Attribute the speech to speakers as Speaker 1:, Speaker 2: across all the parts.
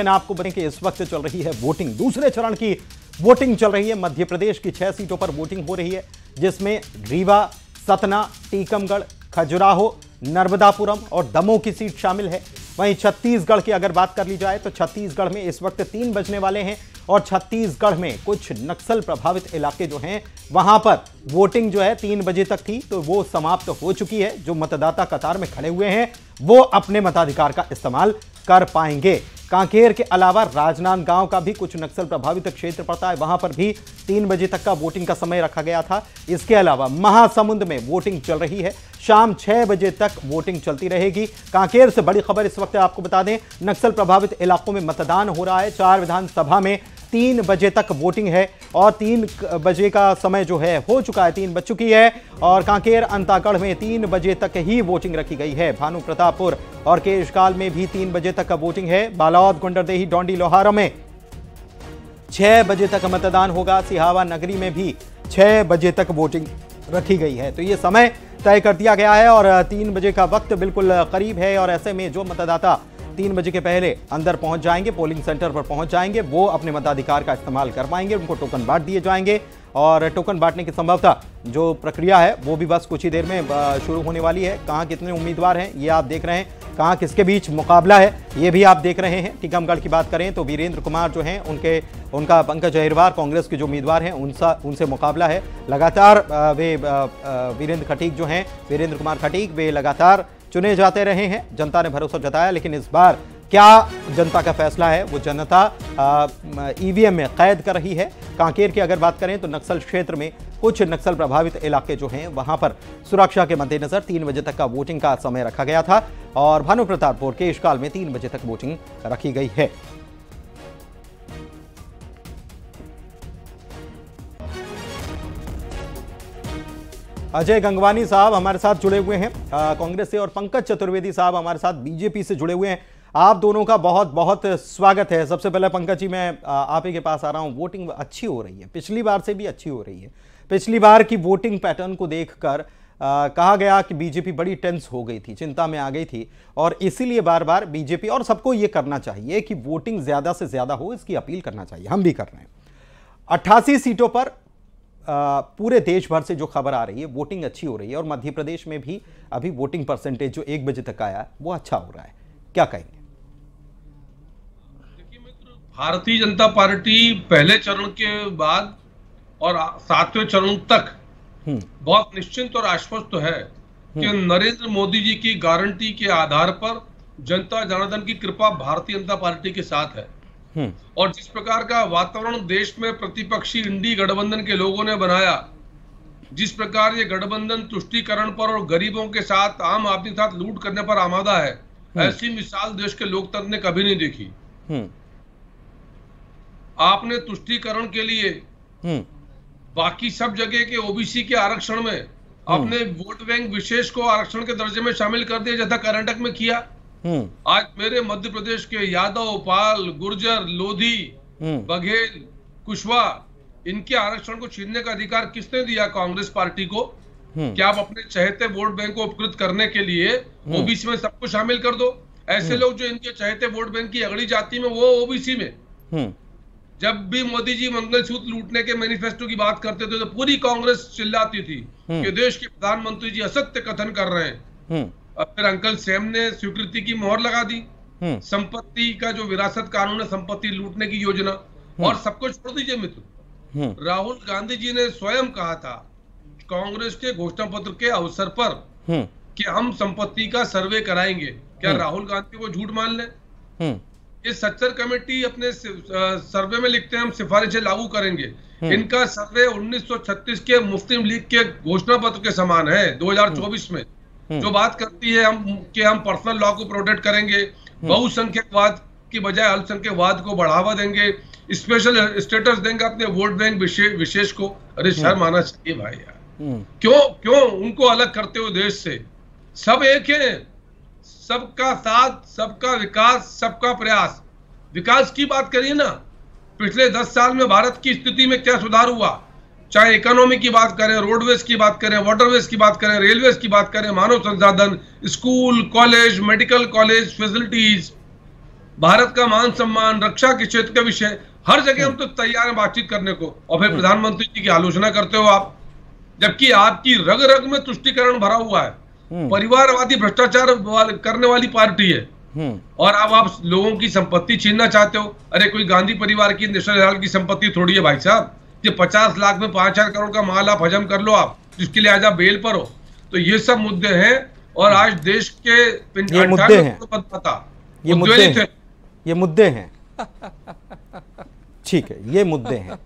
Speaker 1: मैं आपको बताएं कि इस वक्त चल रही है वोटिंग दूसरे चरण की वोटिंग चल रही है मध्य प्रदेश की छह सीटों पर वोटिंग हो रही है जिसमें रीवा सतना टीकमगढ़ खजुराहो नर्मदापुरम और दमोह की सीट शामिल है वहीं छत्तीसगढ़ की अगर बात कर ली जाए तो छत्तीसगढ़ में इस वक्त तीन बजने वाले हैं और छत्तीसगढ़ में कुछ नक्सल प्रभावित इलाके जो हैं वहां पर वोटिंग जो है तीन बजे तक थी तो वो समाप्त हो चुकी है जो मतदाता कतार में खड़े हुए हैं वो अपने मताधिकार का इस्तेमाल कर पाएंगे कांकेर के अलावा राजनांदगांव का भी कुछ नक्सल प्रभावित क्षेत्र पड़ता है वहां पर भी तीन बजे तक का वोटिंग का समय रखा गया था इसके अलावा महासमुंद में वोटिंग चल रही है शाम छह बजे तक वोटिंग चलती रहेगी कांकेर से बड़ी खबर इस वक्त आपको बता दें नक्सल प्रभावित इलाकों में मतदान हो रहा है चार विधानसभा में तीन बजे तक वोटिंग है और तीन बजे का समय जो है हो चुका है तीन बज चुकी है और कांकेर अंतागढ़ में तीन बजे तक ही वोटिंग रखी गई है भानु प्रतापपुर और केशकाल में भी तीन बजे तक वोटिंग है बालौद गुंडरदेही डोंडी लोहारा में छह बजे तक मतदान होगा सिहावा नगरी में भी छह बजे तक वोटिंग रखी गई है तो ये समय तय कर दिया गया है और तीन बजे का वक्त बिल्कुल करीब है और ऐसे में जो मतदाता तीन बजे के पहले अंदर पहुंच जाएंगे पोलिंग सेंटर पर पहुंच जाएंगे वो अपने मताधिकार का इस्तेमाल कर पाएंगे उनको टोकन बांट दिए जाएंगे और टोकन बांटने की संभवतः जो प्रक्रिया है वो भी बस कुछ ही देर में शुरू होने वाली है कहाँ कितने उम्मीदवार हैं ये आप देख रहे हैं कहाँ किसके बीच मुकाबला है ये भी आप देख रहे हैं टीकमगढ़ की बात करें तो वीरेंद्र कुमार जो हैं उनके उनका पंकज अहिरवार कांग्रेस के जो उम्मीदवार हैं उनसा उनसे मुकाबला है लगातार वे वीरेंद्र खटीक जो हैं वीरेंद्र कुमार खटीक वे लगातार चुने जाते रहे हैं जनता ने भरोसा जताया लेकिन इस बार क्या जनता का फैसला है वो जनता ईवीएम में कैद कर रही है कांकेर की अगर बात करें तो नक्सल क्षेत्र में कुछ नक्सल प्रभावित इलाके जो हैं वहां पर सुरक्षा के मद्देनजर तीन बजे तक का वोटिंग का समय रखा गया था और भानु प्रतापपुर के इश्काल में तीन बजे तक वोटिंग रखी गई है अजय गंगवानी साहब हमारे साथ जुड़े हुए हैं कांग्रेस से और पंकज चतुर्वेदी साहब हमारे साथ बीजेपी से जुड़े हुए हैं आप दोनों का बहुत बहुत स्वागत है सबसे पहले पंकज जी मैं आप ही के पास आ रहा हूँ वोटिंग अच्छी हो रही है पिछली बार से भी अच्छी हो रही है पिछली बार की वोटिंग पैटर्न को देखकर आ, कहा गया कि बीजेपी बड़ी टेंस हो गई थी चिंता में आ गई थी और इसीलिए बार बार बीजेपी और सबको ये करना चाहिए कि वोटिंग ज़्यादा से ज़्यादा हो इसकी अपील करना चाहिए हम भी कर रहे हैं अट्ठासी सीटों पर पूरे देश भर से जो खबर आ रही है वोटिंग अच्छी हो रही है और मध्य प्रदेश में भी अभी वोटिंग परसेंटेज जो एक बजे तक आया वो अच्छा हो रहा है क्या कहेंगे
Speaker 2: भारतीय जनता पार्टी पहले चरण के बाद और सातवें चरण तक हम्म। बहुत निश्चिंत और आश्वस्त है कि हम्म। नरेंद्र मोदी जी की गारंटी के आधार पर जनता जनार्दन की कृपा भारतीय जनता पार्टी के साथ है हम्म। और जिस प्रकार का वातावरण देश में प्रतिपक्षी इंडी गठबंधन के लोगों ने बनाया जिस प्रकार ये गठबंधन तुष्टिकरण पर और गरीबों के साथ आम आदमी के साथ लूट करने पर आमादा है हम्म। ऐसी मिसाल देश के लोकतंत्र ने कभी नहीं देखी हम्म। आपने तुष्टिकरण के लिए बाकी सब जगह के ओबीसी के आरक्षण में अपने वोट बैंक विशेष को आरक्षण के दर्जे में शामिल कर दिया जैसा कर्नाटक में किया हम्म। आज मेरे मध्य प्रदेश के यादव पाल गुर्जर लोधी हम्म। बघेल कुशवा इनके आरक्षण को छीनने का अधिकार किसने दिया कांग्रेस पार्टी को हम्म। क्या आप अपने चहेते वोट बैंक को उपकृत करने के लिए ओबीसी में सबको शामिल कर दो ऐसे लोग जो इनके चहेते वोट बैंक की अगड़ी जाति में वो ओबीसी में जब भी मोदी जी मंगलसूत्र लूटने के मैनिफेस्टो की बात करते थे तो पूरी कांग्रेस चिल्लाती थी कि देश के प्रधानमंत्री जी असत्य कथन कर रहे हैं फिर अंकल सैम ने स्वीकृति की मोहर लगा दी हम्म। संपत्ति का जो विरासत कानून है संपत्ति लूटने की योजना हम्म। और सबको छोड़ दीजिए मित्र हम्म। राहुल गांधी जी ने स्वयं कहा था कांग्रेस के घोषणा पत्र के अवसर पर कि हम संपत्ति का सर्वे कराएंगे क्या राहुल गांधी को झूठ मान ले ये सच्चर कमेटी अपने सर्वे में लिखते हैं हम सिफारिशें लागू करेंगे इनका सर्वे 1936 के मुस्लिम लीग के घोषणा पत्र के समान है 2024 में हम्म। जो बात करती है हम कि हम पर्सनल लॉ को प्रोटेक्ट करेंगे हम्म। बहुसंख्यकवाद की बजाय अल्पसंख्यकवाद को बढ़ावा देंगे स्पेशल स्टेटस देंगे अपने वोट बैंक विशेष को अरे हम्म। शर्म आना चाहिए भाई यार क्यों क्यों उनको अलग करते हुए देश से सब एक है सबका साथ सबका विकास सबका प्रयास विकास की बात करिए ना पिछले दस साल में भारत की स्थिति में क्या सुधार हुआ चाहे इकोनॉमी की बात करें रोडवेज की बात करें वाटरवेज की बात करें रेलवेज की बात करें मानव संसाधन school college medical college facilities Bharat का मान सम्मान रक्षा के क्षेत्र का विषय हर जगह हम तो तैयार हैं बातचीत करने को और फिर हम्म। प्रधानमंत्री जी की आलोचना करते हो आप जबकि आपकी रग रग में तुष्टिकरण भरा हुआ है हम्म। परिवारवादी भ्रष्टाचार करने वाली पार्टी है हम्म। और अब आप लोगों की संपत्ति छीनना चाहते हो अरे कोई गांधी परिवार की नेशनल की संपत्ति थोड़ी है भाई साहब कि 50 लाख में पांच हजार करोड़ का माल आप हजम कर लो आप जिसके लिए आज आप बेल पर हो तो ये सब मुद्दे हैं और आज देश के ये मुद्दे हैं पता ये मुद्दे हैं
Speaker 1: ये मुद्दे हैं ठीक है ये मुद्दे हैं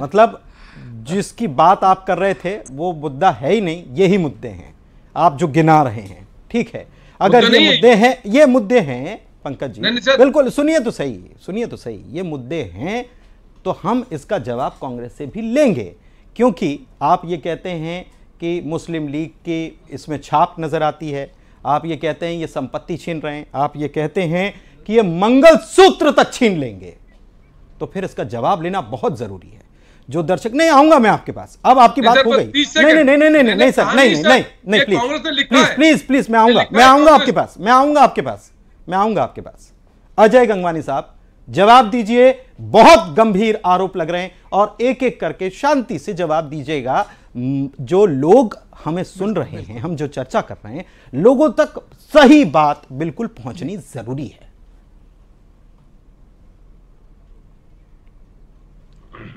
Speaker 1: मतलब जिसकी बात आप कर रहे थे वो मुद्दा है ही नहीं यही मुद्दे हैं आप जो गिना रहे हैं ठीक है अगर ये मुद्दे हैं ये मुद्दे हैं पंकज जी बिल्कुल सुनिए तो सही सुनिए तो सही ये मुद्दे हैं तो हम इसका जवाब कांग्रेस से भी लेंगे क्योंकि आप ये कहते हैं कि मुस्लिम लीग की इसमें छाप नज़र आती है आप ये कहते हैं ये संपत्ति छीन रहे हैं आप ये कहते हैं कि ये मंगलसूत्र तक छीन लेंगे तो फिर इसका जवाब लेना बहुत ज़रूरी है जो दर्शक नहीं आऊंगा मैं आपके पास अब आपकी बात हो गई नहीं नहीं नहीं नहीं नहीं नहीं सर नहीं नहीं नहीं
Speaker 2: प्लीज
Speaker 1: प्लीज प्लीज प्लीज मैं आऊंगा मैं आऊंगा आपके पास मैं आऊंगा आपके पास मैं आऊंगा आपके पास अजय गंगवानी साहब जवाब दीजिए बहुत गंभीर आरोप लग रहे हैं और एक एक करके शांति से जवाब दीजिएगा जो लोग हमें सुन रहे हैं हम जो चर्चा कर रहे हैं लोगों तक सही बात बिल्कुल पहुंचनी जरूरी है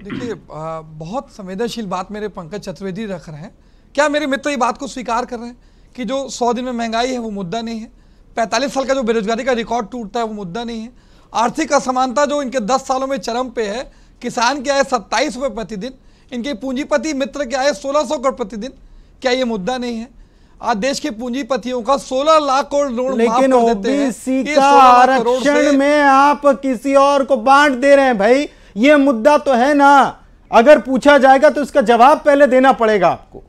Speaker 3: देखिए बहुत संवेदनशील बात मेरे पंकज चतुर्वेदी रख रहे हैं क्या मेरे मित्र ये बात को स्वीकार कर रहे हैं कि जो सौ दिन में महंगाई है वो मुद्दा नहीं है पैंतालीस साल का जो बेरोजगारी का रिकॉर्ड टूटता है वो मुद्दा नहीं है आर्थिक असमानता जो इनके दस सालों में चरम पे है किसान की आय सत्ताईस रुपये प्रतिदिन इनके पूंजीपति मित्र की आय सोलह सौ करोड़ प्रतिदिन क्या ये मुद्दा नहीं है आज देश के पूंजीपतियों का 16 लाख करोड़ लोन लेकिन ओबीसी का आरक्षण
Speaker 4: में आप
Speaker 1: किसी और को बांट दे रहे हैं भाई ये मुद्दा तो है ना अगर पूछा जाएगा तो इसका जवाब पहले देना पड़ेगा आपको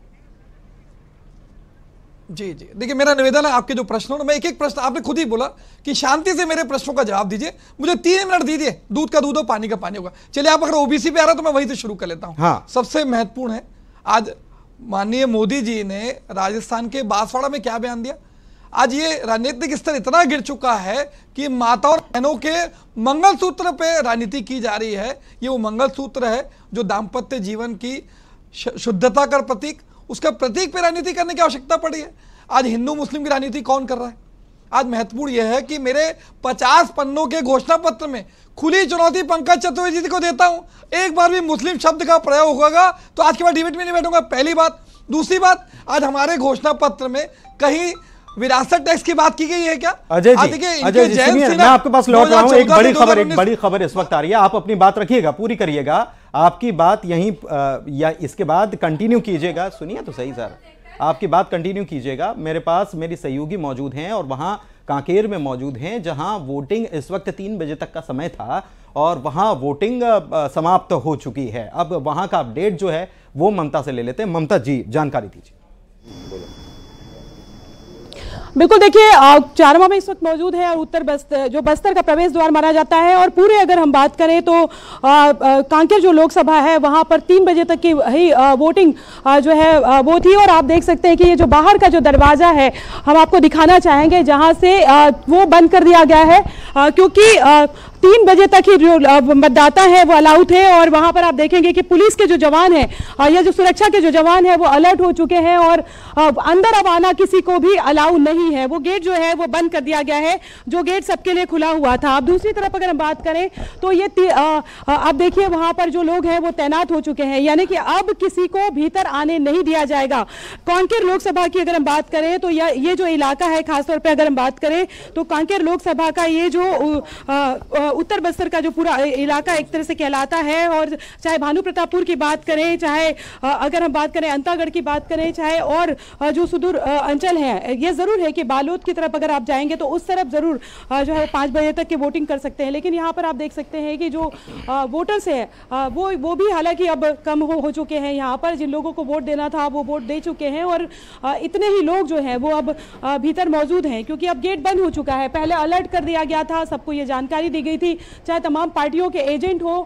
Speaker 3: जी जी देखिए मेरा निवेदन है आपके जो प्रश्न हो मैं एक एक प्रश्न आपने खुद ही बोला कि शांति से मेरे प्रश्नों का जवाब दीजिए मुझे तीन मिनट दीजिए दूध का दूध हो पानी का पानी होगा चलिए आप अगर ओबीसी पे आ रहा तो मैं वहीं से शुरू कर लेता हूँ हाँ। सबसे महत्वपूर्ण है आज माननीय मोदी जी ने राजस्थान के बांसवाड़ा में क्या बयान दिया आज ये राजनीतिक स्तर इतना गिर चुका है कि माता और बहनों के मंगलसूत्र पे राजनीति की जा रही है ये वो मंगलसूत्र है जो दाम्पत्य जीवन की शुद्धता का प्रतीक उसके प्रतीक पे राजनीति करने की आवश्यकता पड़ी है आज हिंदू मुस्लिम की राजनीति कौन कर रहा है आज महत्वपूर्ण यह है कि मेरे 50 पन्नों के घोषणा पत्र में खुली चुनौती पंकज चतुर्वेदी जी को देता हूं एक बार भी मुस्लिम शब्द का प्रयोग होगा तो आज के बाद डिबेट में नहीं बैठूंगा पहली बात दूसरी बात आज हमारे घोषणा पत्र में कहीं विरासत टैक्स की बात की गई है क्या अजय जी अजय जी मैं आपके पास लौट
Speaker 1: रहा हूँ एक बड़ी खबर एक बड़ी खबर इस वक्त आ रही है आप अपनी बात रखिएगा पूरी करिएगा आपकी बात यहीं या इसके बाद कंटिन्यू कीजिएगा सुनिए तो सही सर आपकी बात कंटिन्यू कीजिएगा मेरे पास मेरी सहयोगी मौजूद हैं और वहाँ कांकेर में मौजूद हैं जहाँ वोटिंग इस वक्त तीन बजे तक का समय था और वहाँ वोटिंग समाप्त हो चुकी है अब वहाँ का अपडेट जो है वो ममता से ले लेते हैं ममता जी जानकारी दीजिए बोलो
Speaker 5: बिल्कुल देखिए चारवा में इस वक्त मौजूद है और उत्तर बस्तर जो बस्तर का प्रवेश द्वार माना जाता है और पूरे अगर हम बात करें तो कांकेर जो लोकसभा है वहां पर तीन बजे तक की ही वोटिंग जो है वो थी और आप देख सकते हैं कि ये जो बाहर का जो दरवाज़ा है हम आपको दिखाना चाहेंगे जहाँ से वो बंद कर दिया गया है क्योंकि तीन बजे तक ही जो मतदाता है वो अलाउड है और वहां पर आप देखेंगे कि पुलिस के जो जवान हैं या जो सुरक्षा के जो जवान हैं वो अलर्ट हो चुके हैं और अंदर अब आना किसी को भी अलाउ नहीं है वो गेट जो है वो बंद कर दिया गया है जो गेट सबके लिए खुला हुआ था अब दूसरी तरफ अगर हम बात करें तो ये अब देखिए वहां पर जो लोग हैं वो तैनात हो चुके हैं यानी कि अब किसी को भीतर आने नहीं दिया जाएगा कांकेर लोकसभा की अगर हम बात करें तो ये जो इलाका है खासतौर पर अगर हम बात करें तो कांकेर लोकसभा का ये जो आ, आ, उत्तर बस्तर का जो पूरा इलाका एक तरह से कहलाता है और चाहे भानु प्रतापपुर की बात करें चाहे अगर हम बात करें अंतागढ़ की बात करें चाहे और जो सुदूर अंचल है ये ज़रूर है कि बालोद की तरफ अगर आप जाएंगे तो उस तरफ ज़रूर जो है पाँच बजे तक की वोटिंग कर सकते हैं लेकिन यहाँ पर आप देख सकते हैं कि जो वोटर्स हैं वो वो भी हालांकि अब कम हो हो चुके हैं यहाँ पर जिन लोगों को वोट देना था वो वोट दे चुके हैं और इतने ही लोग जो हैं वो अब भीतर मौजूद हैं क्योंकि अब गेट बंद हो चुका है पहले अलर्ट कर दिया गया था सबको ये जानकारी दी गई गई थी चाहे तमाम पार्टियों के एजेंट हो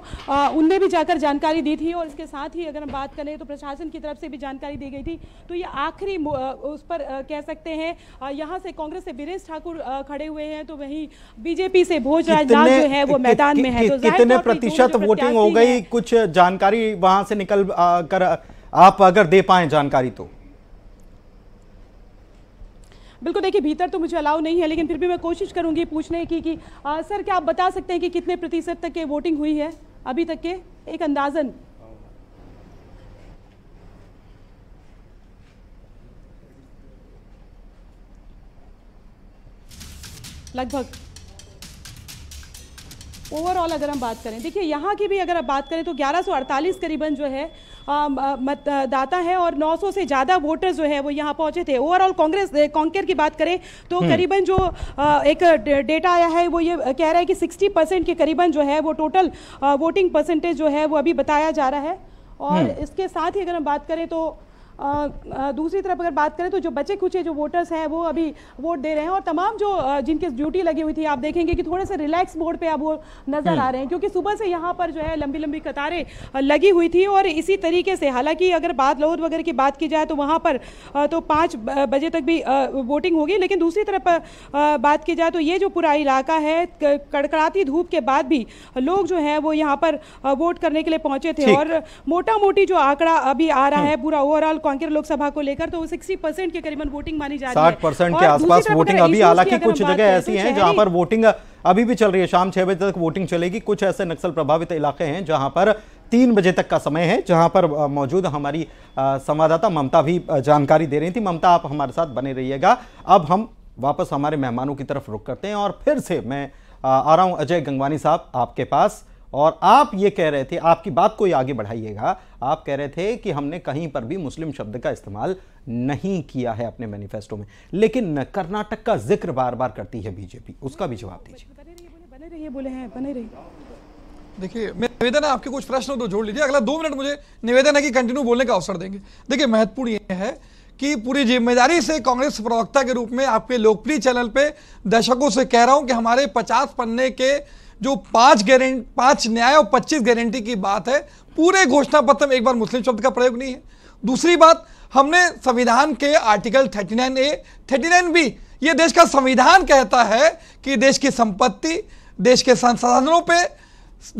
Speaker 5: उनने भी जाकर जानकारी दी थी और इसके साथ ही अगर हम बात करें तो प्रशासन की तरफ से भी जानकारी दी गई थी तो ये आखिरी उस पर कह सकते हैं यहाँ से कांग्रेस से बीरेंद्र ठाकुर खड़े हुए हैं तो वहीं बीजेपी से भोज जो है वो मैदान में है तो कितने प्रतिशत वोटिंग हो गई
Speaker 1: कुछ जानकारी वहां से निकल कर आप अगर दे पाए जानकारी तो
Speaker 5: बिल्कुल देखिए भीतर तो मुझे अलाउ नहीं है लेकिन फिर भी मैं कोशिश करूंगी पूछने की कि आ, सर क्या आप बता सकते हैं कि कितने प्रतिशत तक के वोटिंग हुई है अभी तक के एक अंदाजन लगभग ओवरऑल अगर हम बात करें देखिए यहाँ की भी अगर आप बात करें तो 1148 करीबन जो है मतदाता हैं और 900 से ज़्यादा वोटर्स जो है वो यहाँ पहुँचे थे ओवरऑल कांग्रेस कॉन्केर की बात करें तो हम्म। करीबन जो एक डेटा आया है वो ये कह रहा है कि सिक्सटी के करीबन जो है वो टोटल वोटिंग परसेंटेज जो है वो अभी बताया जा रहा है और हम्म। इसके साथ ही अगर हम बात करें तो दूसरी तरफ अगर बात करें तो जो बचे कुचे जो वोटर्स हैं वो अभी वोट दे रहे हैं और तमाम जो जिनके ड्यूटी लगी हुई थी आप देखेंगे कि थोड़े से रिलैक्स मोड पे अब वो नजर हम्म। आ रहे हैं क्योंकि सुबह से यहाँ पर जो है लंबी लंबी कतारें लगी हुई थी और इसी तरीके से हालांकि अगर बात लोध वगैरह की बात की जाए तो वहाँ पर तो पाँच बजे तक भी वोटिंग होगी लेकिन दूसरी तरफ बात की जाए तो ये जो पूरा इलाका है कड़कड़ाती धूप के बाद भी लोग जो हैं वो यहाँ पर वोट करने के लिए पहुंचे थे और मोटा मोटी जो आंकड़ा अभी आ रहा हम्म। है पूरा ओवरऑल कांकेर लोकसभा को लेकर तो सिक्सटी परसेंट के करीबन वोटिंग मानी जा रही है 60 परसेंट के आसपास वोटिंग अभी हालांकि कुछ जगह ऐसी तो हैं जहां पर
Speaker 1: वोटिंग अभी भी चल रही है शाम छह बजे तक वोटिंग चलेगी कुछ ऐसे नक्सल प्रभावित इलाके हैं जहां पर तीन बजे तक का समय है जहां पर मौजूद हमारी संवाददाता ममता भी जानकारी दे रही थी ममता आप हमारे साथ बने रहिएगा अब हम वापस हमारे मेहमानों की तरफ रुख करते हैं और फिर से मैं आ रहा हूं अजय गंगवानी साहब आपके पास और आप ये कह रहे थे आपकी बात को आगे बढ़ाइएगा आप कह रहे थे कि हमने कहीं पर भी मुस्लिम शब्द का इस्तेमाल नहीं किया है अपने मैनिफेस्टो में लेकिन
Speaker 3: कर्नाटक का जिक्र बार बार करती है बीजेपी उसका भी जवाब दीजिए
Speaker 5: बने रहिए बोले हैं बने रहिए
Speaker 3: देखिए मैं निवेदन है आपके कुछ प्रश्न तो जोड़ लीजिए अगला दो मिनट मुझे निवेदन है कि कंटिन्यू बोलने का अवसर देंगे देखिए महत्वपूर्ण ये है कि पूरी जिम्मेदारी से कांग्रेस प्रवक्ता के रूप में आपके लोकप्रिय चैनल पे दर्शकों से कह रहा हूं कि हमारे 50 पन्ने के जो पांच गारंटी पांच न्याय और पच्चीस गारंटी की बात है पूरे घोषणा पत्र में एक बार मुस्लिम शब्द का प्रयोग नहीं है दूसरी बात हमने संविधान के आर्टिकल 39 ए 39 बी ये देश का संविधान कहता है कि देश की संपत्ति देश के संसाधनों पे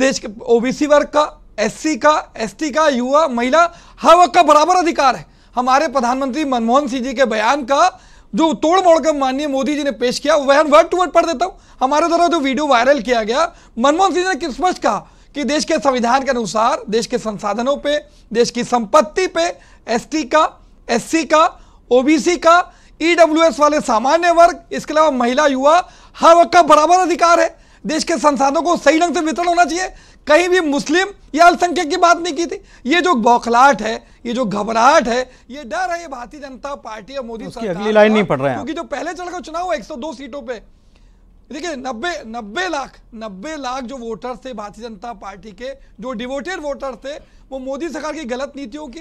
Speaker 3: देश के ओबीसी वर्ग का एससी का एसटी का युवा महिला हर वर्ग का बराबर अधिकार है हमारे प्रधानमंत्री मनमोहन सिंह जी के बयान का जो तोड़ मोड़ कर माननीय मोदी जी ने पेश किया वह वर्ड टू वर्ड पढ़ देता हूँ हमारे द्वारा जो वीडियो वायरल किया गया मनमोहन सिंह ने स्पष्ट कहा कि देश के संविधान के अनुसार देश के संसाधनों पे देश की संपत्ति पे एसटी का एससी का ओबीसी का ईडब्ल्यूएस e वाले सामान्य वर्ग इसके अलावा महिला युवा हर वर्ग का बराबर अधिकार है देश के संसाधनों को सही ढंग से वितरण होना चाहिए कहीं भी मुस्लिम या अल्पसंख्यक की बात नहीं की थी ये जो बौखलाहट है ये जो घबराहट है ये डर है ये भारतीय जनता पार्टी और मोदी सरकार अगली लाइन नहीं पड़ रहा है क्योंकि जो पहले का चुनाव हुआ एक सीटों पर देखिए नब्बे नब्बे लाख नब्बे लाख जो वोटर्स थे भारतीय जनता पार्टी के जो डिवोटेड वोटर थे वो मोदी सरकार की गलत नीतियों की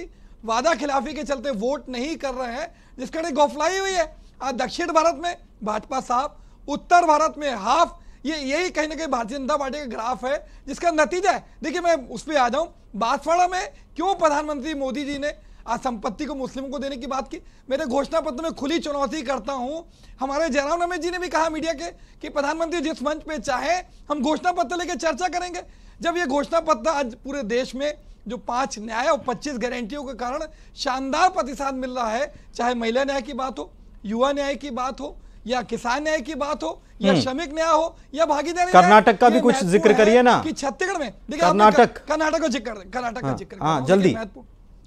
Speaker 3: वादा खिलाफी के चलते वोट नहीं कर रहे हैं जिसका गौफलाई हुई है आज दक्षिण भारत में भाजपा साहब उत्तर भारत में हाफ ये यही कहीं ना कहीं भारतीय जनता पार्टी का ग्राफ है जिसका नतीजा है देखिए मैं उस पर आ जाऊँ बांसवाड़ा में क्यों प्रधानमंत्री मोदी जी ने आज संपत्ति को मुस्लिमों को देने की बात की मेरे घोषणा पत्र में खुली चुनौती करता हूं हमारे जयराम रमेश जी ने भी कहा मीडिया के कि प्रधानमंत्री जिस मंच पर चाहे हम घोषणा पत्र लेकर चर्चा करेंगे जब ये घोषणा पत्र आज पूरे देश में जो पांच न्याय और पच्चीस गारंटियों के कारण शानदार प्रतिशत मिल रहा है चाहे महिला न्याय की बात हो युवा न्याय की बात हो या किसान न्याय की बात हो या हम्म। श्रमिक न्याय हो या भागीदारी कर्नाटक का भी कुछ जिक्र करिए ना कि छत्तीसगढ़ में देखिए कर्नाटक कर्नाटक का जिक्र कर्नाटक का हाँ। जिक्र हाँ, जल्दी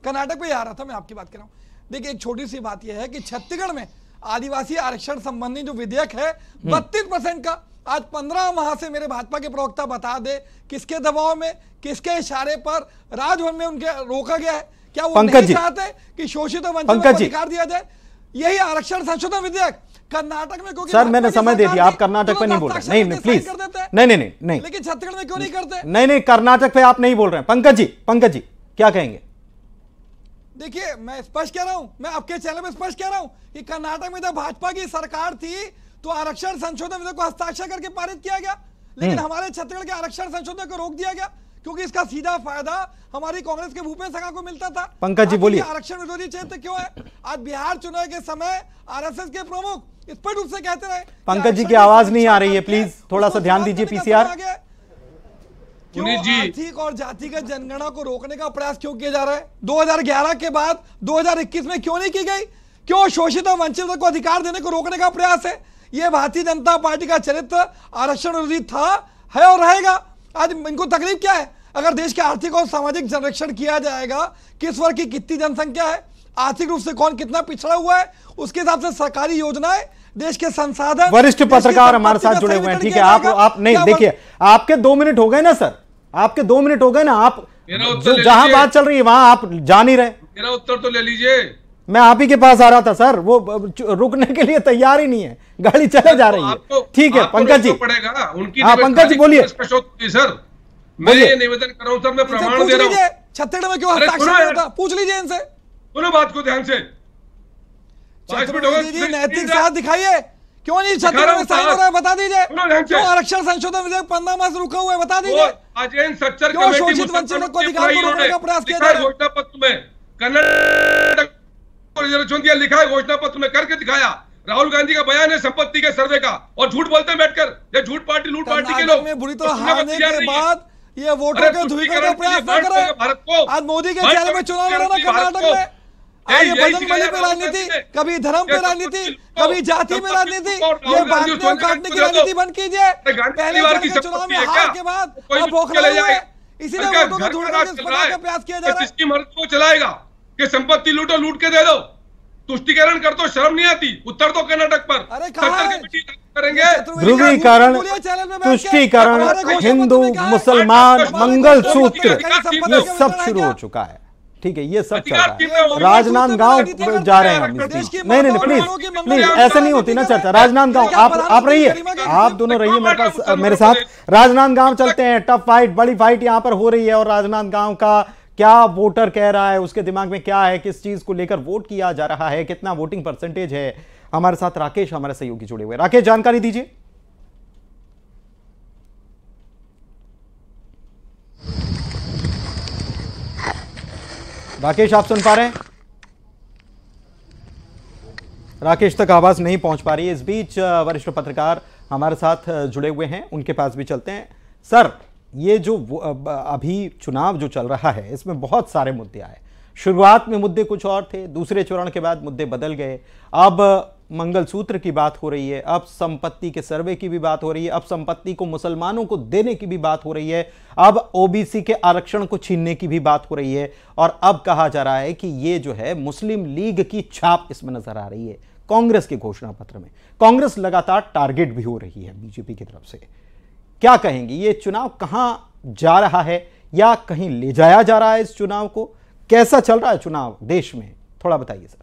Speaker 3: कर्नाटक में आ रहा था मैं आपकी बात कर रहा हूँ देखिए एक छोटी सी बात यह है कि छत्तीसगढ़ में आदिवासी आरक्षण संबंधी जो विधेयक है हम्म। बत्तीस परसेंट का आज पंद्रह माह से मेरे भाजपा के प्रवक्ता बता दे किसके दबाव में किसके इशारे पर राजभवन में उनके रोका गया है क्या वो नहीं चाहते कि शोषित वंचित को अधिकार दिया जाए यही आरक्षण संशोधन विधेयक कर्नाटक में क्योंकि सर
Speaker 1: मैंने समय दे दिया आप कर्नाटक पे नहीं बोल रहे नहीं नहीं प्लीज नहीं नहीं नहीं
Speaker 3: लेकिन छत्तीसगढ़ में क्यों नहीं करते
Speaker 1: नहीं नहीं कर्नाटक पे आप नहीं बोल रहे हैं पंकज जी पंकज जी क्या कहेंगे
Speaker 3: देखिए मैं स्पष्ट कह रहा हूं मैं आपके चैनल में स्पष्ट कह रहा हूं कि कर्नाटक में जब भाजपा की सरकार थी तो आरक्षण संशोधन विधेयक को हस्ताक्षर करके पारित किया गया लेकिन हम्म। हमारे छत्तीसगढ़ के आरक्षण संशोधन को रोक दिया गया क्योंकि इसका सीधा फायदा हमारी कांग्रेस के भूपेश सगा को मिलता था पंकज जी बोलिए आरक्षण विरोधी क्षेत्र क्यों है आज बिहार चुनाव के समय आरएसएस के प्रमुख स्पष्ट रूप से कहते रहे
Speaker 1: पंकज जी की आवाज नहीं आ रही है प्लीज थोड़ा सा ध्यान दीजिए पीसीआर
Speaker 3: आर्थिक और जातिगत जनगणना को रोकने का प्रयास क्यों किया जा रहा है 2011 के बाद 2021 में क्यों नहीं की गई क्यों शोषित और वंचित को अधिकार देने को रोकने का प्रयास है यह भारतीय जनता पार्टी का चरित्र आरक्षण विरोधी था है और रहेगा आज इनको तकलीफ क्या है अगर देश के आर्थिक और सामाजिक संरक्षण किया जाएगा किस वर्ग की कितनी जनसंख्या है आर्थिक रूप से कौन कितना पिछड़ा हुआ है उसके हिसाब से सरकारी योजनाएं देश के संसाधन वरिष्ठ पत्रकार हमारे साथ जुड़े हुए हैं ठीक है आप आप नहीं देखिए
Speaker 1: आपके दो मिनट हो गए ना सर आपके दो मिनट हो गए ना आप
Speaker 2: जहां बात चल रही है वहां आप जान ही रहे मेरा उत्तर तो ले लीजिए
Speaker 1: मैं आप ही के पास आ रहा था सर वो रुकने के लिए तैयार ही नहीं है
Speaker 2: गाड़ी चले जा रही है ठीक है पंकज जी पड़ेगा हाँ पंकज जी बोलिए सर मैं ये निवेदन कर रहा हूँ सर मैं प्रमाण दे रहा हूँ
Speaker 3: छत्तीसगढ़ में क्यों हस्ताक्षर पूछ लीजिए इनसे सुनो बात को ध्यान से नैतिक दिखाइए क्यों नहीं छत्तीसगढ़ में साइन हो रहा है बता दीजिए क्यों आरक्षण संशोधन विधेयक पंद्रह मास रुका हुआ है बता
Speaker 2: दीजिए सच्चर क्यों शोषित वंचितों को रोकने का प्रयास किया जा रहा है घोषणा पत्र में रिजर्वेशन लिखा है घोषणा पत्र में करके दिखाया राहुल गांधी का बयान है संपत्ति के सर्वे का और झूठ बोलते बैठकर ये झूठ पार्टी लूट पार्टी के लोग बुरी तो हारने के बाद
Speaker 3: ये वोटर के धुवीकरण का प्रयास न करें भारत को आज मोदी के चेहरे में चुनाव लड़ा कर्नाटक में आज बदन बली पे राजनीति कभी धर्म पे राजनीति कभी तो जाति में
Speaker 4: राजनीति
Speaker 2: तो ये बांटने और काटने की राजनीति बंद कीजिए पहले बार की चुनाव में हार के बाद अब बौखला हुए इसीलिए वोटों के धुवीकरण का प्रयास किया जा तो रहा है कि संपत्ति लूटो लूट के दे दो तुष्टिकरण कर दो शर्म नहीं आती उत्तर दो कर्नाटक पर करेंगे ध्रुवीकरण
Speaker 3: तुष्टिकरण हिंदू
Speaker 1: मुसलमान मंगलसूत्र ये सब शुरू हो चुका है ठीक है ये सब चल रहा है राजनांद गांव जा रहे हैं नहीं नहीं नहीं प्लीज प्लीज ऐसे नहीं होती ना चर्चा राजनांद गांव आप आप रहिए आप दोनों रहिए मेरे पास मेरे साथ राजनांद गांव चलते हैं टफ फाइट बड़ी फाइट यहां पर हो रही है और राजनांद गांव का क्या वोटर कह रहा है उसके दिमाग में क्या है किस चीज को लेकर वोट किया जा रहा है कितना वोटिंग परसेंटेज है हमारे साथ राकेश हमारे सहयोगी जुड़े हुए राकेश जानकारी दीजिए राकेश आप सुन पा रहे हैं राकेश तक आवाज नहीं पहुंच पा रही इस बीच वरिष्ठ पत्रकार हमारे साथ जुड़े हुए हैं उनके पास भी चलते हैं सर ये जो अभी चुनाव जो चल रहा है इसमें बहुत सारे मुद्दे आए शुरुआत में मुद्दे कुछ और थे दूसरे चरण के बाद मुद्दे बदल गए अब मंगलसूत्र की बात हो रही है अब संपत्ति के सर्वे की भी बात हो रही है अब संपत्ति को मुसलमानों को देने की भी बात हो रही है अब ओबीसी के आरक्षण को छीनने की भी बात हो रही है और अब कहा जा रहा है कि ये जो है मुस्लिम लीग की छाप इसमें नजर आ रही है कांग्रेस के घोषणा पत्र में कांग्रेस लगातार टारगेट भी हो रही है बीजेपी की तरफ से क्या कहेंगी ये चुनाव कहाँ जा रहा है या कहीं ले जाया जा रहा है इस चुनाव को कैसा चल रहा है चुनाव देश में थोड़ा बताइए सर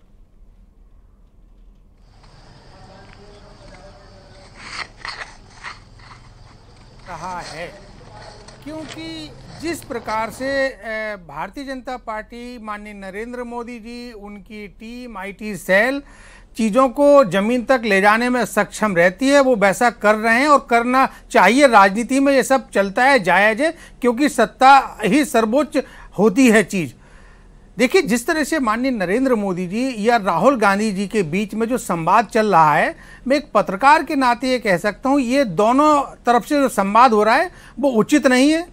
Speaker 4: कहा है क्योंकि जिस प्रकार से भारतीय जनता पार्टी माननीय नरेंद्र मोदी जी उनकी टीम आईटी सेल चीज़ों को ज़मीन तक ले जाने में सक्षम रहती है वो वैसा कर रहे हैं और करना चाहिए राजनीति में ये सब चलता है जायज है क्योंकि सत्ता ही सर्वोच्च होती है चीज़ देखिए जिस तरह से माननीय नरेंद्र मोदी जी या राहुल गांधी जी के बीच में जो संवाद चल रहा है मैं एक पत्रकार के नाते ये कह सकता हूँ ये दोनों तरफ से जो संवाद हो रहा है वो उचित नहीं है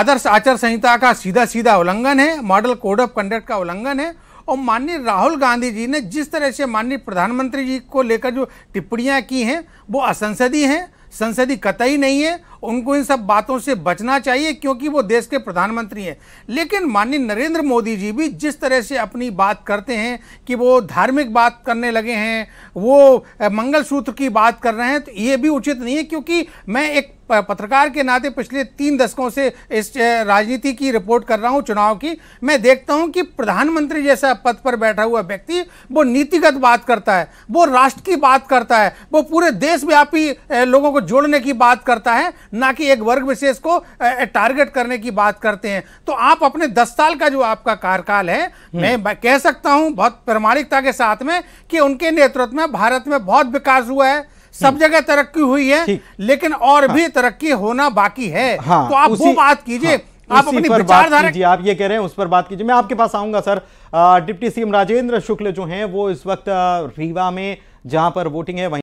Speaker 4: आदर्श आचार संहिता का सीधा सीधा उल्लंघन है मॉडल कोड ऑफ कंडक्ट का उल्लंघन है और माननीय राहुल गांधी जी ने जिस तरह से माननीय प्रधानमंत्री जी को लेकर जो टिप्पणियाँ की हैं वो असंसदीय हैं संसदीय कतई नहीं है उनको इन सब बातों से बचना चाहिए क्योंकि वो देश के प्रधानमंत्री हैं लेकिन माननीय नरेंद्र मोदी जी भी जिस तरह से अपनी बात करते हैं कि वो धार्मिक बात करने लगे हैं वो मंगलसूत्र की बात कर रहे हैं तो ये भी उचित नहीं है क्योंकि मैं एक पत्रकार के नाते पिछले तीन दशकों से इस राजनीति की रिपोर्ट कर रहा हूँ चुनाव की मैं देखता हूँ कि प्रधानमंत्री जैसा पद पर बैठा हुआ व्यक्ति वो नीतिगत बात करता है वो राष्ट्र की बात करता है वो पूरे देशव्यापी लोगों को को जोड़ने की बात करता है ना कि एक वर्ग विशेष को टारगेट करने की बात करते हैं तो आप अपने दस साल का जो आपका कार्यकाल है हम्म। मैं कह सकता हूं बहुत प्रमाणिकता के साथ में कि उनके नेतृत्व में भारत में बहुत विकास हुआ है सब हम्म। जगह तरक्की हुई है लेकिन और हाँ। भी तरक्की होना बाकी है हाँ, तो आप वो बात कीजिए हाँ। आप अपनी विचारधारा कीजिए आप ये कह रहे हैं उस पर बात कीजिए मैं आपके पास आऊंगा sir
Speaker 1: deputy CM Rajendra Shukla जो हैं वो इस वक्त रीवा में जहां पर वोटिंग है वहीं